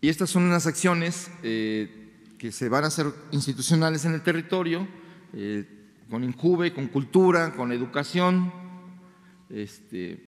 Y estas son unas acciones eh, que se van a hacer institucionales en el territorio, eh, con incube, con cultura, con educación, este,